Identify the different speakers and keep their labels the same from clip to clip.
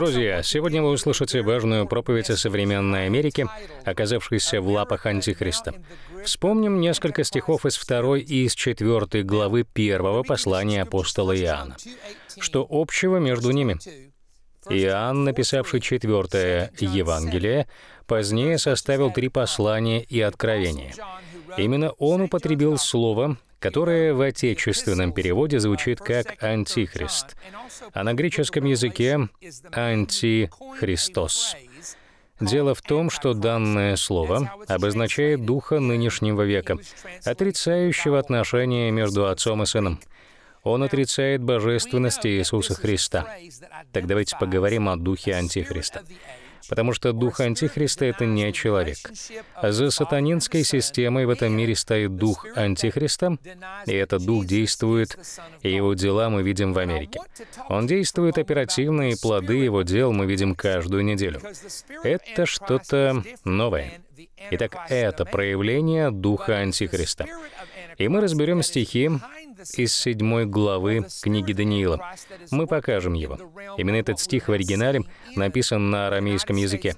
Speaker 1: Друзья, сегодня вы услышите важную проповедь о современной Америке, оказавшейся в лапах Антихриста. Вспомним несколько стихов из второй и из четвертой главы первого послания апостола Иоанна. Что общего между ними? Иоанн, написавший четвертое Евангелие, позднее составил три послания и откровения. Именно он употребил слово, которое в отечественном переводе звучит как «антихрист», а на греческом языке «антихристос». Дело в том, что данное слово обозначает духа нынешнего века, отрицающего отношения между отцом и сыном. Он отрицает божественность Иисуса Христа. Так давайте поговорим о духе Антихриста потому что дух Антихриста — это не человек. За сатанинской системой в этом мире стоит дух Антихриста, и этот дух действует, и его дела мы видим в Америке. Он действует оперативно, и плоды его дел мы видим каждую неделю. Это что-то новое. Итак, это проявление духа Антихриста. И мы разберем стихи, из седьмой главы книги Даниила. Мы покажем его. Именно этот стих в оригинале написан на арамейском языке.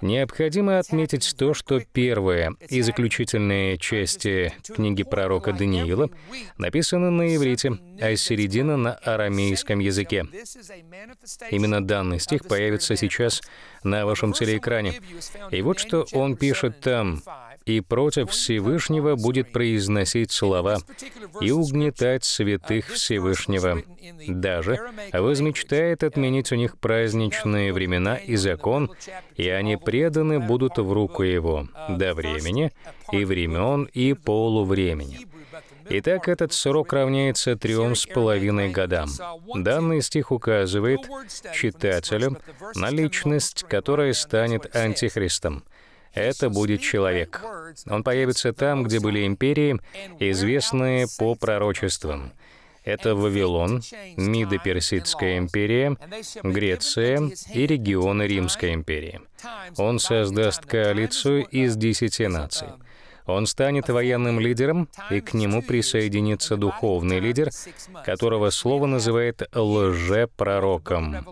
Speaker 1: Необходимо отметить то, что первая и заключительная части книги пророка Даниила написаны на иврите, а середина на арамейском языке. Именно данный стих появится сейчас на вашем телеэкране. И вот что он пишет там, и против Всевышнего будет произносить слова и угнетать святых Всевышнего. Даже возмечтает отменить у них праздничные времена и закон, и они преданы будут в руку его до времени и времен и полувремени. Итак, этот срок равняется трем с половиной годам. Данный стих указывает читателю на личность, которая станет антихристом это будет человек. Он появится там, где были империи, известные по пророчествам. Это Вавилон, Мидо-Персидская империя, Греция и регионы Римской империи. Он создаст коалицию из десяти наций. Он станет военным лидером, и к нему присоединится духовный лидер, которого слово называет пророком.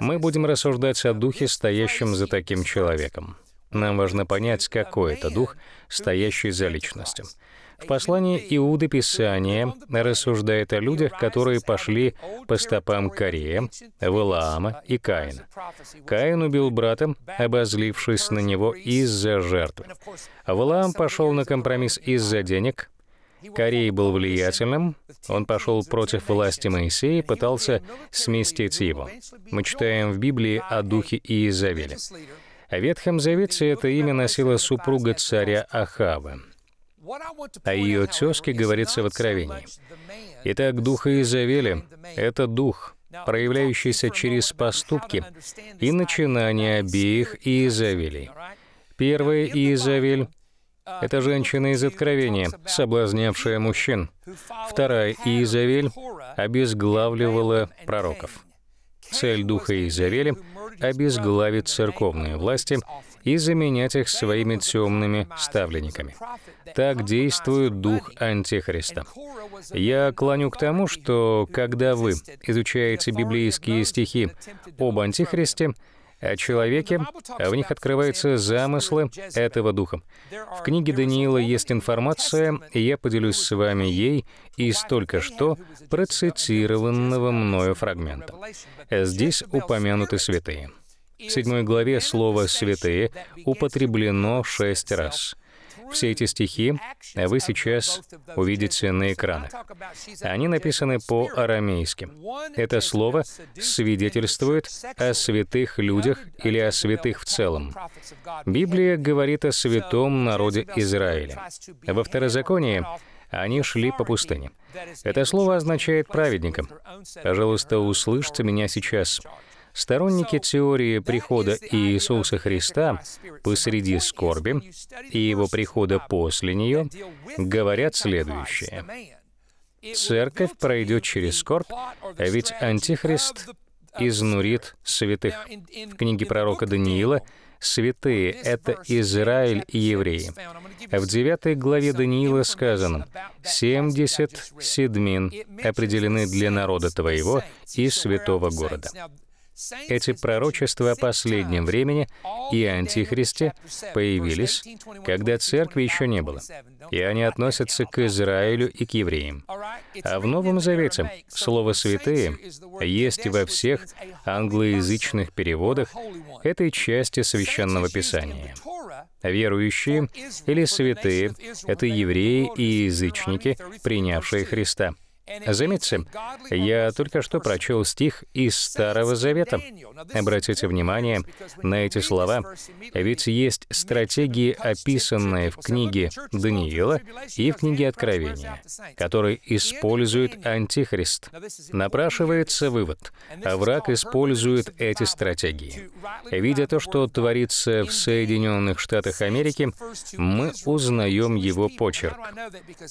Speaker 1: Мы будем рассуждать о духе, стоящем за таким человеком. Нам важно понять, какой это дух, стоящий за личностью. В послании Иуды Писание рассуждает о людях, которые пошли по стопам Корея, Валаама и Каина. Каин убил брата, обозлившись на него из-за жертвы. Валаам пошел на компромисс из-за денег, Корей был влиятельным, он пошел против власти Моисея и пытался сместить его. Мы читаем в Библии о духе Иезавеля. В Ветхом Завете это имя носила супруга царя Ахава. О а ее тезке говорится в Откровении. Итак, Дух Иезавеля — это Дух, проявляющийся через поступки и начинания обеих Иезавелей. Первая Иезавель — это женщина из Откровения, соблазнявшая мужчин. Вторая Иезавель обезглавливала пророков. Цель духа Изавели — обезглавить церковные власти и заменять их своими темными ставленниками. Так действует дух Антихриста. Я клоню к тому, что когда вы изучаете библейские стихи об Антихристе, о э, человеке, а э, в них открываются замыслы этого духа. В книге Даниила есть информация, и я поделюсь с вами ей из только что процитированного мною фрагмента. Э, здесь упомянуты святые. В седьмой главе слово «святые» употреблено шесть раз. Все эти стихи вы сейчас увидите на экранах. Они написаны по-арамейски. Это слово свидетельствует о святых людях или о святых в целом. Библия говорит о святом народе Израиля. Во Второзаконии они шли по пустыне. Это слово означает «праведником». Пожалуйста, услышьте меня сейчас. Сторонники теории прихода Иисуса Христа посреди скорби и его прихода после нее говорят следующее. Церковь пройдет через скорбь, а ведь Антихрист изнурит святых. В книге пророка Даниила святые — это Израиль и евреи. В 9 главе Даниила сказано, «Семьдесят седмин определены для народа твоего и святого города». Эти пророчества о последнем времени и антихристе появились, когда церкви еще не было, и они относятся к Израилю и к евреям. А в Новом Завете слово «святые» есть во всех англоязычных переводах этой части Священного Писания. Верующие или святые — это евреи и язычники, принявшие Христа. Заметьте, я только что прочел стих из Старого Завета. Обратите внимание на эти слова, ведь есть стратегии, описанные в книге Даниила и в книге Откровения, которые использует Антихрист. Напрашивается вывод. а Враг использует эти стратегии. Видя то, что творится в Соединенных Штатах Америки, мы узнаем его почерк.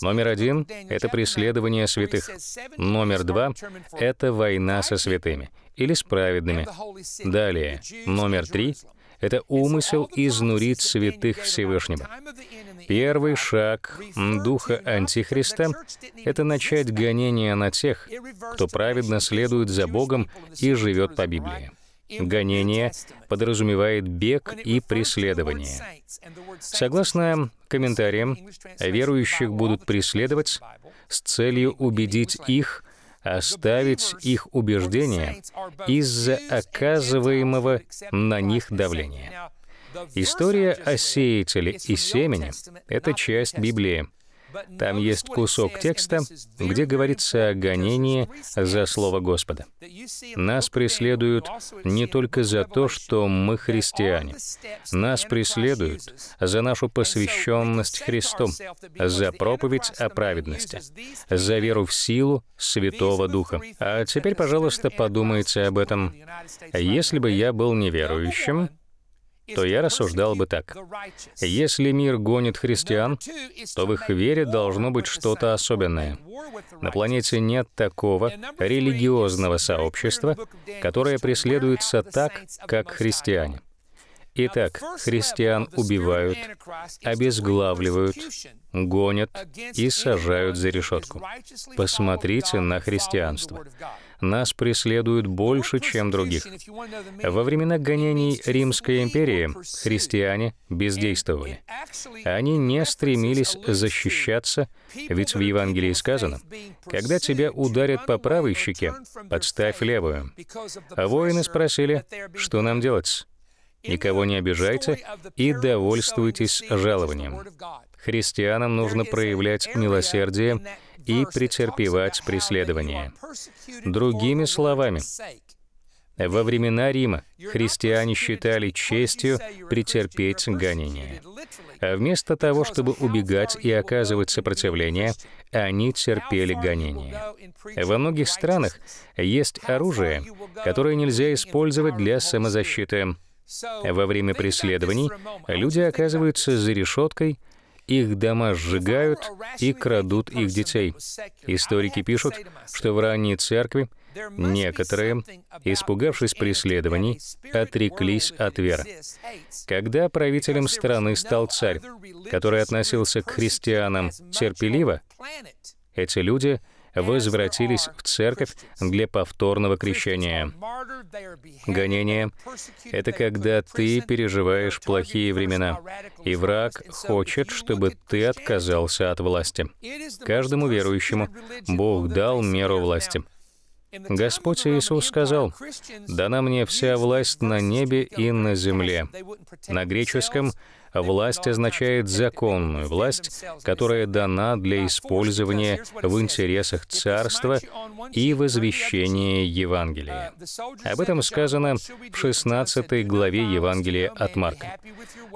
Speaker 1: Номер один — это преследование святых святых. Номер два — это война со святыми или с праведными. Далее, номер три — это умысел изнурить святых Всевышнего. Первый шаг Духа Антихриста — это начать гонение на тех, кто праведно следует за Богом и живет по Библии. Гонение подразумевает бег и преследование. Согласно комментариям, верующих будут преследовать, с целью убедить их оставить их убеждения из-за оказываемого на них давления. История о сеятеле и семени — это часть Библии, там есть кусок текста, где говорится о гонении за Слово Господа. Нас преследуют не только за то, что мы христиане. Нас преследуют за нашу посвященность Христу, за проповедь о праведности, за веру в силу Святого Духа. А теперь, пожалуйста, подумайте об этом. Если бы я был неверующим, то я рассуждал бы так. Если мир гонит христиан, то в их вере должно быть что-то особенное. На планете нет такого религиозного сообщества, которое преследуется так, как христиане. Итак, христиан убивают, обезглавливают, гонят и сажают за решетку. Посмотрите на христианство нас преследуют больше, чем других. Во времена гонений Римской империи христиане бездействовали. Они не стремились защищаться, ведь в Евангелии сказано, «Когда тебя ударят по правой щеке, подставь левую». А воины спросили, «Что нам делать?» Никого не обижайте и довольствуйтесь жалованием. Христианам нужно проявлять милосердие и претерпевать преследование. Другими словами, во времена Рима христиане считали честью претерпеть гонение. А вместо того, чтобы убегать и оказывать сопротивление, они терпели гонение. Во многих странах есть оружие, которое нельзя использовать для самозащиты. Во время преследований люди оказываются за решеткой, их дома сжигают и крадут их детей. Историки пишут, что в ранней церкви некоторые, испугавшись преследований, отреклись от веры. Когда правителем страны стал царь, который относился к христианам терпеливо, эти люди — возвратились в церковь для повторного крещения. Гонение — это когда ты переживаешь плохие времена, и враг хочет, чтобы ты отказался от власти. Каждому верующему Бог дал меру власти. Господь Иисус сказал, «Дана мне вся власть на небе и на земле». На греческом — Власть означает законную власть, которая дана для использования в интересах царства и возвещения Евангелия. Об этом сказано в 16 главе Евангелия от Марка.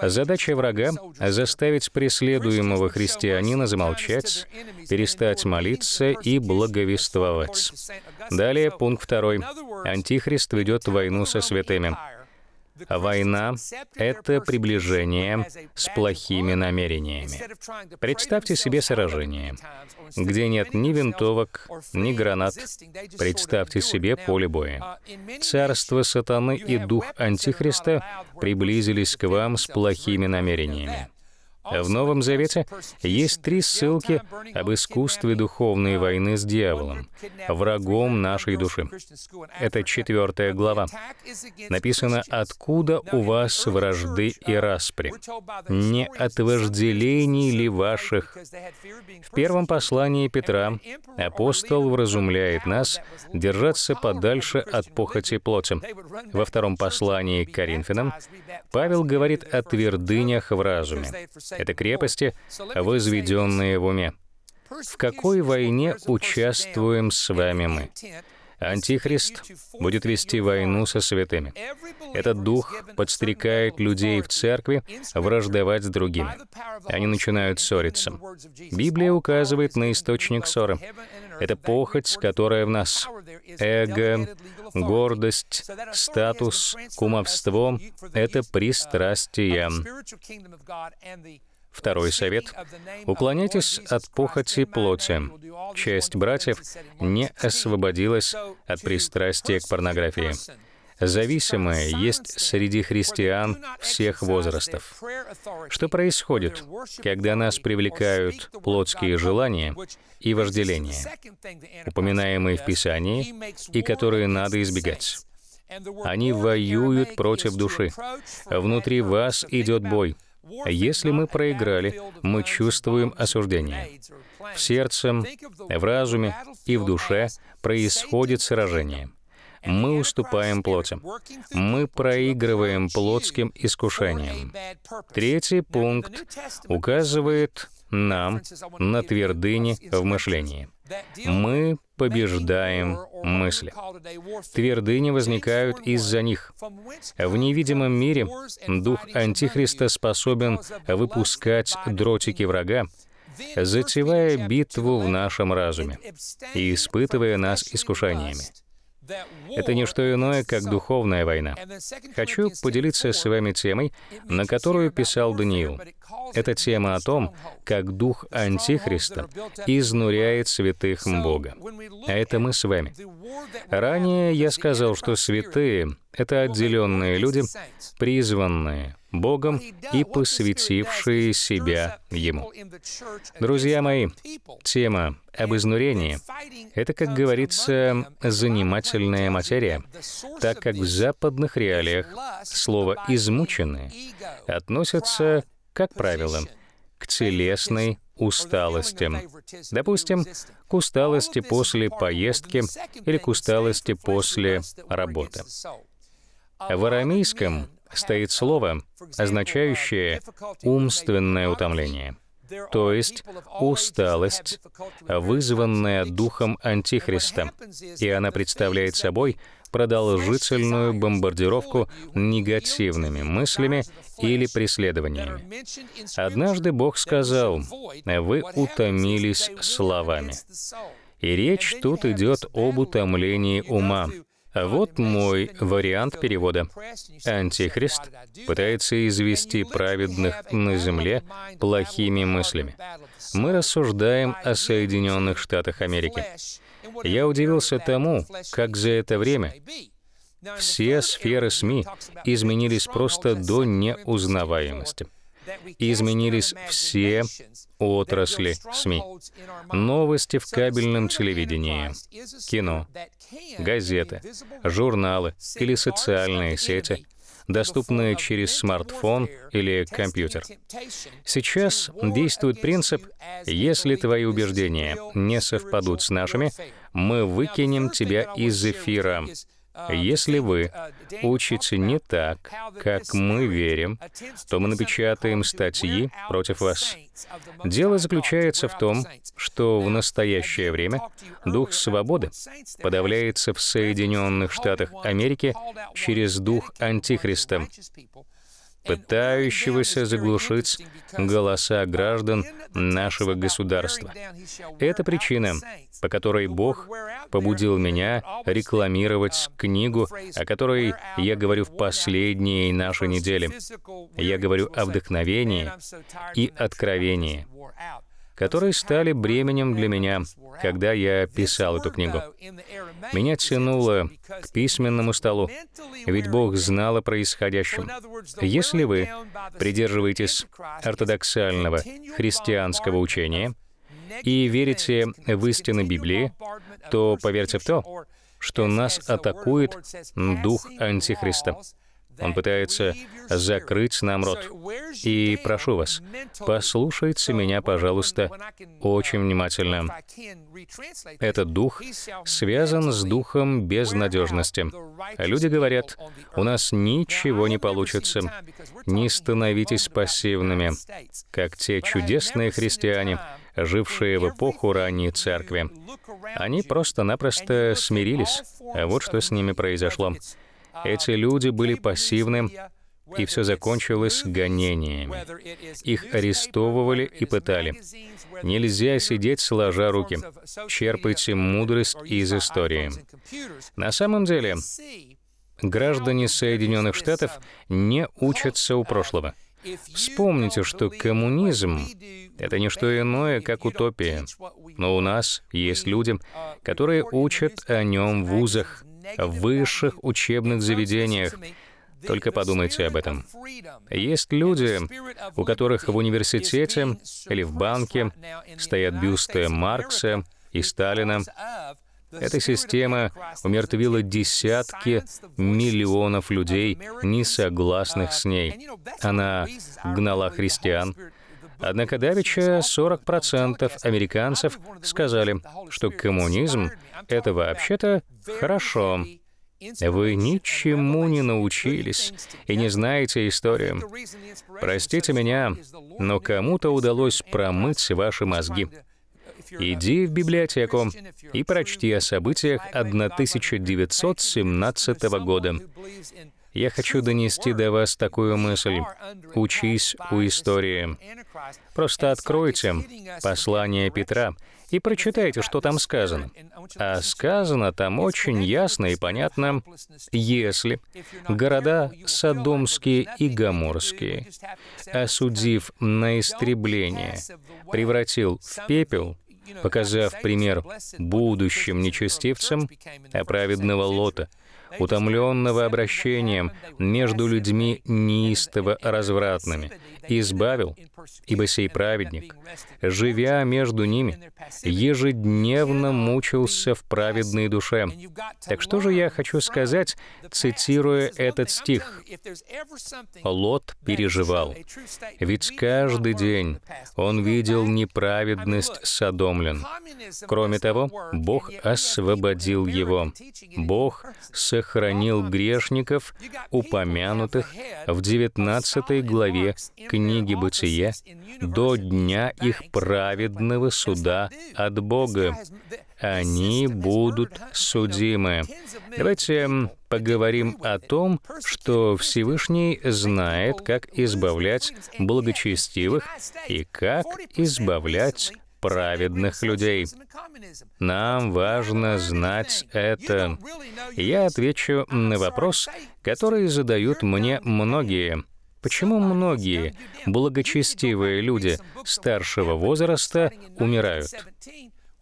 Speaker 1: Задача врага — заставить преследуемого христианина замолчать, перестать молиться и благовествовать. Далее пункт второй. Антихрист ведет войну со святыми. Война — это приближение с плохими намерениями. Представьте себе сражение, где нет ни винтовок, ни гранат. Представьте себе поле боя. Царство сатаны и дух Антихриста приблизились к вам с плохими намерениями. В Новом Завете есть три ссылки об искусстве духовной войны с дьяволом, врагом нашей души. Это четвертая глава. Написано «Откуда у вас вражды и распри? Не от вожделений ли ваших?» В первом послании Петра апостол вразумляет нас держаться подальше от похоти плоти. Во втором послании к Коринфянам Павел говорит о твердынях в разуме. Это крепости, возведенные в уме. В какой войне участвуем с вами мы? Антихрист будет вести войну со святыми. Этот дух подстрекает людей в церкви враждовать с другими. Они начинают ссориться. Библия указывает на источник ссоры. Это похоть, которая в нас. Эго, гордость, статус, кумовство — это пристрастие. Второй совет. Уклоняйтесь от похоти плоти. Часть братьев не освободилась от пристрастия к порнографии. Зависимое есть среди христиан всех возрастов. Что происходит, когда нас привлекают плотские желания и вожделения, упоминаемые в Писании и которые надо избегать? Они воюют против души. Внутри вас идет бой. Если мы проиграли, мы чувствуем осуждение. В сердце, в разуме и в душе происходит сражение — мы уступаем плоти. Мы проигрываем плотским искушениям. Третий пункт указывает нам на твердыни в мышлении. Мы побеждаем мысли. Твердыни возникают из-за них. В невидимом мире дух Антихриста способен выпускать дротики врага, затевая битву в нашем разуме и испытывая нас искушениями. Это не что иное, как духовная война. Хочу поделиться с вами темой, на которую писал Даниил. Это тема о том, как дух Антихриста изнуряет святых Бога. А это мы с вами. Ранее я сказал, что святые — это отделенные люди, призванные — Богом и посвятившие себя Ему. Друзья мои, тема об изнурении — это, как говорится, занимательная материя, так как в западных реалиях слово «измученные» относится, как правило, к телесной усталости. Допустим, к усталости после поездки или к усталости после работы. В арамейском стоит слово, означающее умственное утомление, то есть усталость, вызванная духом Антихриста, и она представляет собой продолжительную бомбардировку негативными мыслями или преследованиями. Однажды Бог сказал, «Вы утомились словами». И речь тут идет об утомлении ума, вот мой вариант перевода. Антихрист пытается извести праведных на земле плохими мыслями. Мы рассуждаем о Соединенных Штатах Америки. Я удивился тому, как за это время все сферы СМИ изменились просто до неузнаваемости и изменились все отрасли СМИ. Новости в кабельном телевидении, кино, газеты, журналы или социальные сети доступные через смартфон или компьютер. Сейчас действует принцип «если твои убеждения не совпадут с нашими, мы выкинем тебя из эфира». Если вы учите не так, как мы верим, то мы напечатаем статьи против вас. Дело заключается в том, что в настоящее время дух свободы подавляется в Соединенных Штатах Америки через дух Антихриста пытающегося заглушить голоса граждан нашего государства. Это причина, по которой Бог побудил меня рекламировать книгу, о которой я говорю в последние нашей недели. Я говорю о вдохновении и откровении которые стали бременем для меня, когда я писал эту книгу. Меня тянуло к письменному столу, ведь Бог знал о происходящем. Если вы придерживаетесь ортодоксального христианского учения и верите в истины Библии, то поверьте в то, что нас атакует дух Антихриста. Он пытается закрыть нам рот. И прошу вас, послушайте меня, пожалуйста, очень внимательно. Этот дух связан с духом безнадежности. Люди говорят, у нас ничего не получится. Не становитесь пассивными, как те чудесные христиане, жившие в эпоху ранней церкви. Они просто-напросто смирились. вот что с ними произошло. Эти люди были пассивны, и все закончилось гонениями. Их арестовывали и пытали. Нельзя сидеть сложа руки. Черпайте мудрость из истории. На самом деле, граждане Соединенных Штатов не учатся у прошлого. Вспомните, что коммунизм — это не что иное, как утопия. Но у нас есть люди, которые учат о нем в вузах в высших учебных заведениях. Только подумайте об этом. Есть люди, у которых в университете или в банке стоят бюсты Маркса и Сталина. Эта система умертвила десятки миллионов людей, не согласных с ней. Она гнала христиан, Однако давеча 40% американцев сказали, что коммунизм — это вообще-то хорошо. Вы ничему не научились и не знаете историю. Простите меня, но кому-то удалось промыть ваши мозги. Иди в библиотеку и прочти о событиях 1917 года. Я хочу донести до вас такую мысль. Учись у истории. Просто откройте послание Петра и прочитайте, что там сказано. А сказано там очень ясно и понятно, если города Содомские и Гоморские, осудив на истребление, превратил в пепел, показав пример будущим нечестивцам, а праведного Лота — утомленного обращением между людьми неистово развратными, избавил, ибо сей праведник, живя между ними, ежедневно мучился в праведной душе. Так что же я хочу сказать, цитируя этот стих? Лот переживал, ведь каждый день он видел неправедность содомлен. Кроме того, Бог освободил его. Бог сохранил хранил грешников, упомянутых в 19 главе книги Бытия, до дня их праведного суда от Бога. Они будут судимы. Давайте поговорим о том, что Всевышний знает, как избавлять благочестивых и как избавлять праведных людей. Нам важно знать это. Я отвечу на вопрос, который задают мне многие. Почему многие благочестивые люди старшего возраста умирают?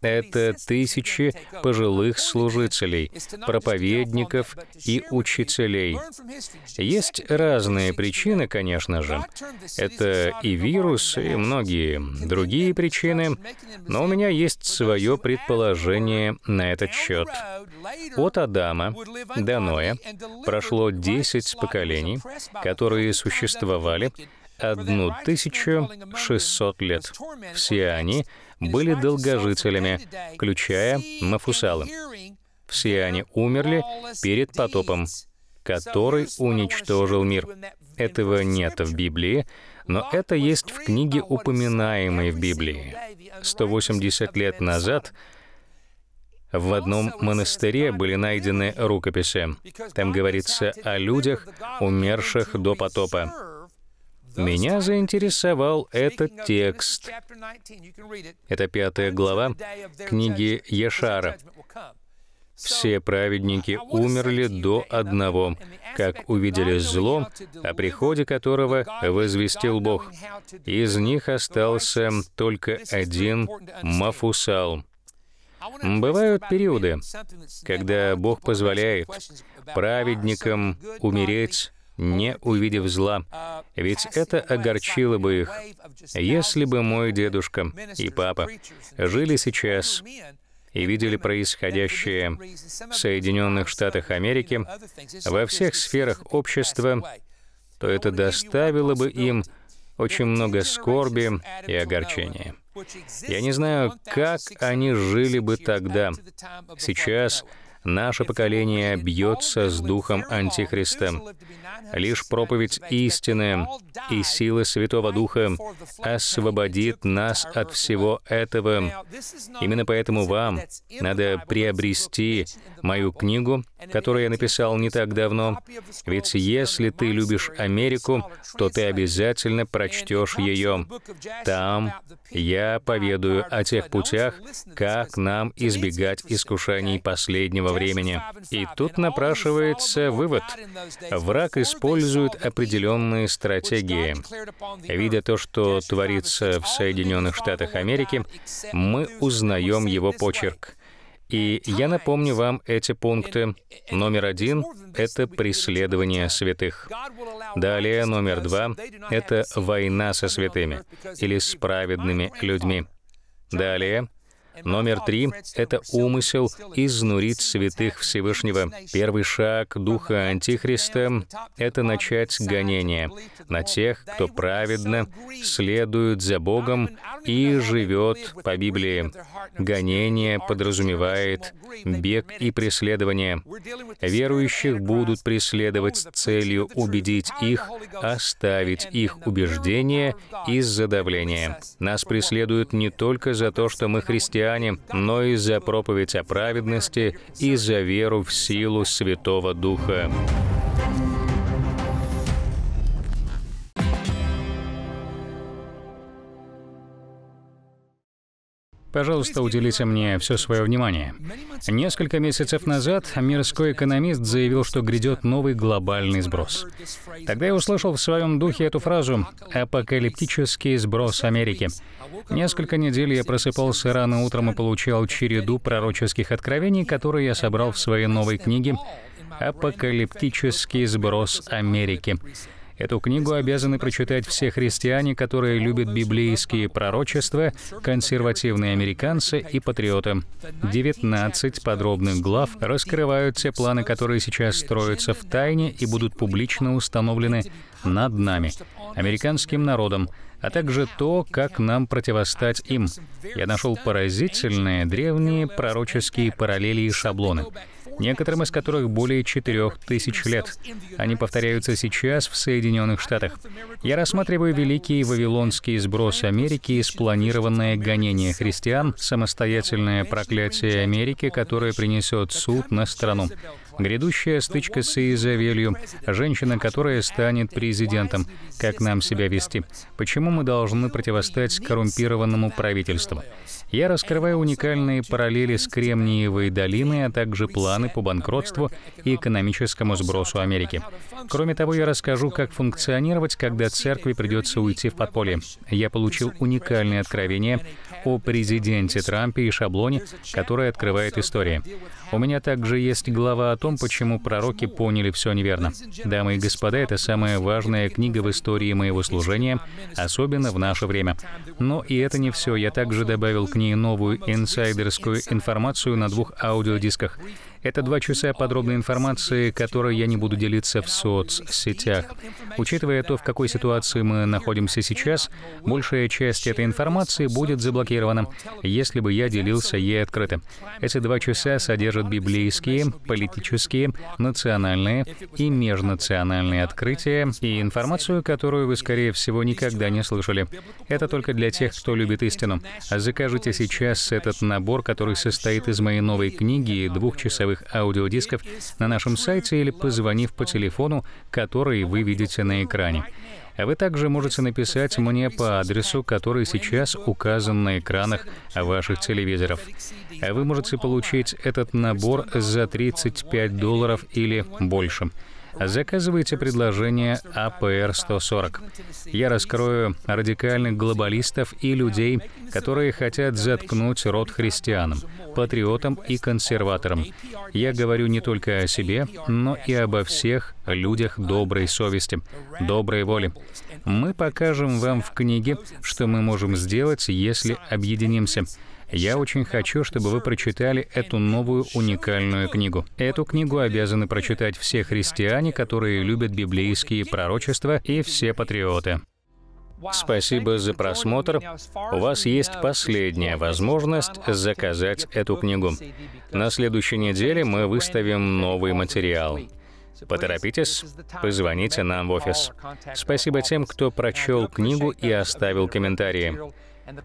Speaker 1: это тысячи пожилых служителей, проповедников и учителей. Есть разные причины, конечно же. Это и вирус, и многие другие причины, но у меня есть свое предположение на этот счет. От Адама до Ноя прошло 10 поколений, которые существовали 1600 лет. Все они были долгожителями, включая Мафусалы. Все они умерли перед потопом, который уничтожил мир. Этого нет в Библии, но это есть в книге, упоминаемой в Библии. 180 лет назад в одном монастыре были найдены рукописи. Там говорится о людях, умерших до потопа. Меня заинтересовал этот текст. Это пятая глава книги Ешара. Все праведники умерли до одного, как увидели зло, о приходе которого возвестил Бог. Из них остался только один Мафусал. Бывают периоды, когда Бог позволяет праведникам умереть не увидев зла, ведь это огорчило бы их. Если бы мой дедушка и папа жили сейчас и видели происходящее в Соединенных Штатах Америки во всех сферах общества, то это доставило бы им очень много скорби и огорчения. Я не знаю, как они жили бы тогда. Сейчас — Наше поколение бьется с духом Антихриста. Лишь проповедь истины и силы Святого Духа освободит нас от всего этого. Именно поэтому вам надо приобрести мою книгу который я написал не так давно. Ведь если ты любишь Америку, то ты обязательно прочтешь ее. Там я поведаю о тех путях, как нам избегать искушений последнего времени. И тут напрашивается вывод. Враг использует определенные стратегии. Видя то, что творится в Соединенных Штатах Америки, мы узнаем его почерк. И я напомню вам эти пункты. Номер один — это преследование святых. Далее номер два — это война со святыми или с праведными людьми. Далее — Номер три — это умысел изнурить святых Всевышнего. Первый шаг Духа Антихриста — это начать гонение на тех, кто праведно следует за Богом и живет по Библии. Гонение подразумевает бег и преследование. Верующих будут преследовать с целью убедить их оставить их убеждения из-за давления. Нас преследуют не только за то, что мы христиане, христиане, но и за проповедь о праведности и за веру в силу Святого Духа. Пожалуйста, уделите мне все свое внимание. Несколько месяцев назад мирской экономист заявил, что грядет новый глобальный сброс. Тогда я услышал в своем духе эту фразу «апокалиптический сброс Америки». Несколько недель я просыпался рано утром и получал череду пророческих откровений, которые я собрал в своей новой книге «Апокалиптический сброс Америки». Эту книгу обязаны прочитать все христиане, которые любят библейские пророчества, консервативные американцы и патриоты. 19 подробных глав раскрывают те планы, которые сейчас строятся в тайне и будут публично установлены над нами, американским народом, а также то, как нам противостать им. Я нашел поразительные древние пророческие параллели и шаблоны некоторым из которых более четырех тысяч лет. Они повторяются сейчас в Соединенных Штатах. Я рассматриваю великий вавилонский сброс Америки и спланированное гонение христиан, самостоятельное проклятие Америки, которое принесет суд на страну. Грядущая стычка с Изавелью, женщина, которая станет президентом. Как нам себя вести? Почему мы должны противостать коррумпированному правительству? Я раскрываю уникальные параллели с Кремниевой долиной, а также планы по банкротству и экономическому сбросу Америки. Кроме того, я расскажу, как функционировать, когда церкви придется уйти в подполье. Я получил уникальное откровение о президенте Трампе и шаблоне, который открывает история. У меня также есть глава о том, почему пророки поняли все неверно. Дамы и господа, это самая важная книга в истории моего служения, особенно в наше время. Но и это не все. Я также добавил к ней новую инсайдерскую информацию на двух аудиодисках. Это два часа подробной информации, которой я не буду делиться в соцсетях. Учитывая то, в какой ситуации мы находимся сейчас, большая часть этой информации будет заблокирована, если бы я делился ей открыто. Эти два часа содержат библейские, политические, национальные и межнациональные открытия и информацию, которую вы, скорее всего, никогда не слышали. Это только для тех, кто любит истину. Закажите сейчас этот набор, который состоит из моей новой книги и двухчасовых цифровых аудиодисков на нашем сайте или позвонив по телефону, который вы видите на экране. А вы также можете написать мне по адресу, который сейчас указан на экранах ваших телевизоров. А вы можете получить этот набор за 35 долларов или больше. Заказывайте предложение АПР-140. Я раскрою радикальных глобалистов и людей, которые хотят заткнуть рот христианам, патриотам и консерваторам. Я говорю не только о себе, но и обо всех людях доброй совести, доброй воли. Мы покажем вам в книге, что мы можем сделать, если объединимся. Я очень хочу, чтобы вы прочитали эту новую уникальную книгу. Эту книгу обязаны прочитать все христиане, которые любят библейские пророчества и все патриоты. Спасибо за просмотр. У вас есть последняя возможность заказать эту книгу. На следующей неделе мы выставим новый материал. Поторопитесь, позвоните нам в офис. Спасибо тем, кто прочел книгу и оставил комментарии.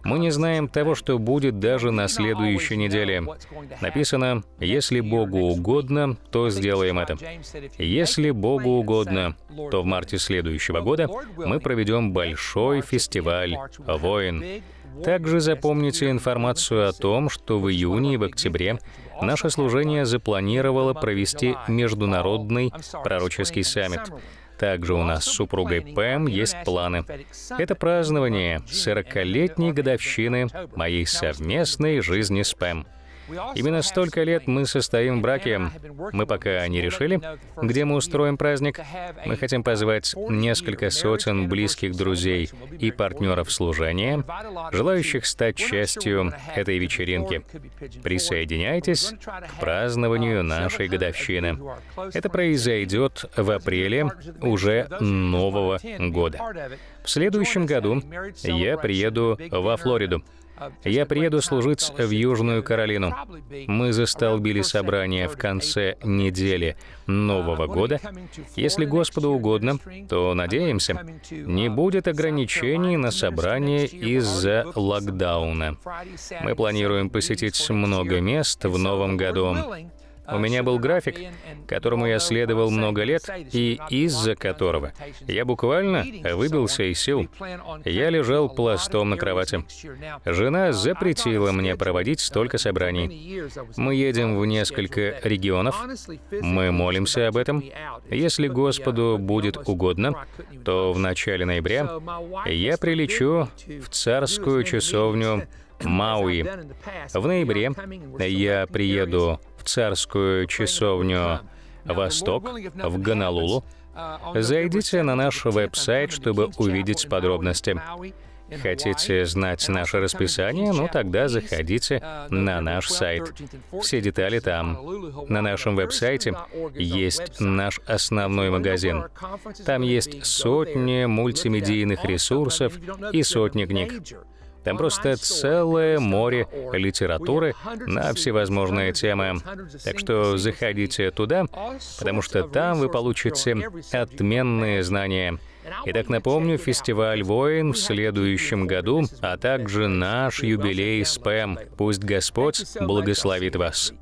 Speaker 1: Мы не знаем того, что будет даже на следующей неделе. Написано, если Богу угодно, то сделаем это. Если Богу угодно, то в марте следующего года мы проведем большой фестиваль «Воин». Также запомните информацию о том, что в июне и в октябре наше служение запланировало провести международный пророческий саммит. Также у нас с супругой Пэм есть планы. Это празднование 40-летней годовщины моей совместной жизни с Пэм. Именно столько лет мы состоим в браке. Мы пока не решили, где мы устроим праздник. Мы хотим позвать несколько сотен близких друзей и партнеров служения, желающих стать частью этой вечеринки. Присоединяйтесь к празднованию нашей годовщины. Это произойдет в апреле уже нового года. В следующем году я приеду во Флориду. Я приеду служить в Южную Каролину. Мы застолбили собрание в конце недели Нового года. Если Господу угодно, то, надеемся, не будет ограничений на собрание из-за локдауна. Мы планируем посетить много мест в новом году. У меня был график, которому я следовал много лет, и из-за которого я буквально выбился из сил. Я лежал пластом на кровати. Жена запретила мне проводить столько собраний. Мы едем в несколько регионов, мы молимся об этом. Если Господу будет угодно, то в начале ноября я прилечу в царскую часовню Мауи. В ноябре я приеду в царскую часовню «Восток» в Гонолулу, зайдите на наш веб-сайт, чтобы увидеть подробности. Хотите знать наше расписание? Ну тогда заходите на наш сайт. Все детали там. На нашем веб-сайте есть наш основной магазин. Там есть сотни мультимедийных ресурсов и сотни книг. Там просто целое море литературы на всевозможные темы. Так что заходите туда, потому что там вы получите отменные знания. Итак, напомню, фестиваль «Воин» в следующем году, а также наш юбилей «Спэм». Пусть Господь благословит вас.